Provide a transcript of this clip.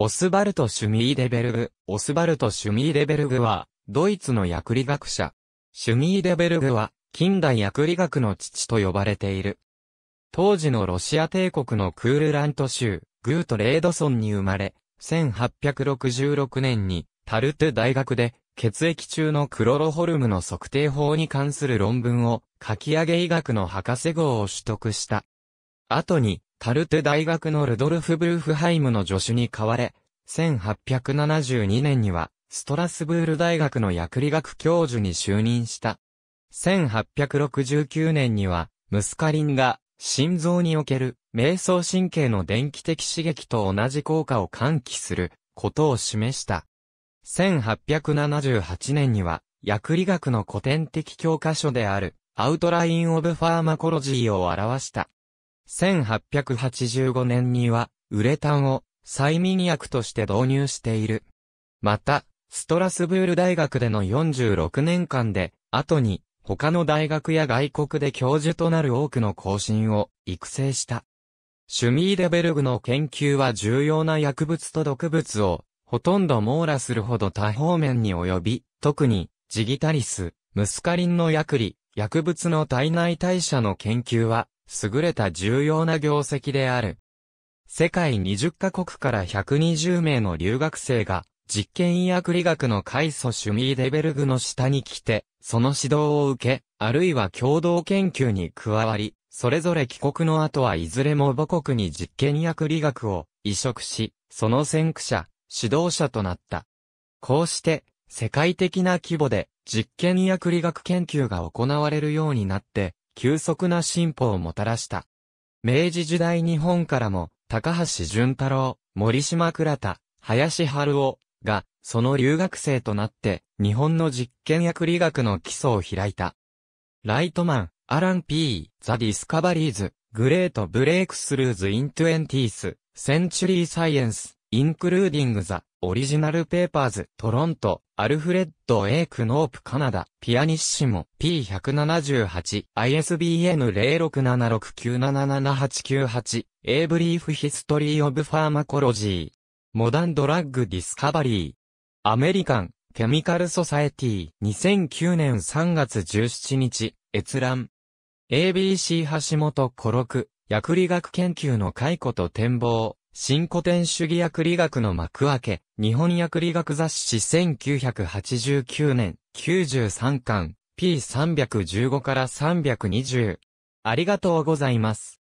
オスバルト・シュミーデベルグ、オスバルト・シュミーデベルグは、ドイツの薬理学者。シュミーデベルグは、近代薬理学の父と呼ばれている。当時のロシア帝国のクールラント州、グートレードソンに生まれ、1866年に、タルトゥ大学で、血液中のクロロホルムの測定法に関する論文を、書き上げ医学の博士号を取得した。後に、タルテ大学のルドルフ・ブーフハイムの助手に代われ、1872年には、ストラスブール大学の薬理学教授に就任した。1869年には、ムスカリンが、心臓における、瞑想神経の電気的刺激と同じ効果を喚起する、ことを示した。1878年には、薬理学の古典的教科書である、アウトライン・オブ・ファーマコロジーを表した。1885年には、ウレタンを催眠薬として導入している。また、ストラスブール大学での46年間で、後に、他の大学や外国で教授となる多くの更新を育成した。シュミーデベルグの研究は重要な薬物と毒物を、ほとんど網羅するほど多方面に及び、特に、ジギタリス、ムスカリンの薬理、薬物の体内代謝の研究は、優れた重要な業績である。世界20カ国から120名の留学生が、実験医薬理学の開祖シュミーデベルグの下に来て、その指導を受け、あるいは共同研究に加わり、それぞれ帰国の後はいずれも母国に実験医薬理学を移植し、その先駆者、指導者となった。こうして、世界的な規模で実験医薬理学研究が行われるようになって、急速な進歩をもたらした。明治時代日本からも、高橋淳太郎、森島倉田、林春夫が、その留学生となって、日本の実験薬理学の基礎を開いた。ライトマン、アラン・ピー、ザ・ディスカバリーズ、グレート・ブレイクスルーズ・イン・トゥエンティース、センチュリー・サイエンス、インクルーディング・ザ・オリジナルペーパーズ、トロント、アルフレッド・ A・ クノープ・カナダ、ピアニッシモ、P178、ISBN0676977898、A Brief History of Pharmacology、モダンドラッグ・ディスカバリー、アメリカン、ケミカル・ソサエティ、2009年3月17日、閲覧。ABC 橋本ロ六、薬理学研究の解雇と展望。新古典主義薬理学の幕開け、日本薬理学雑誌1989年、93巻、P315 から320。ありがとうございます。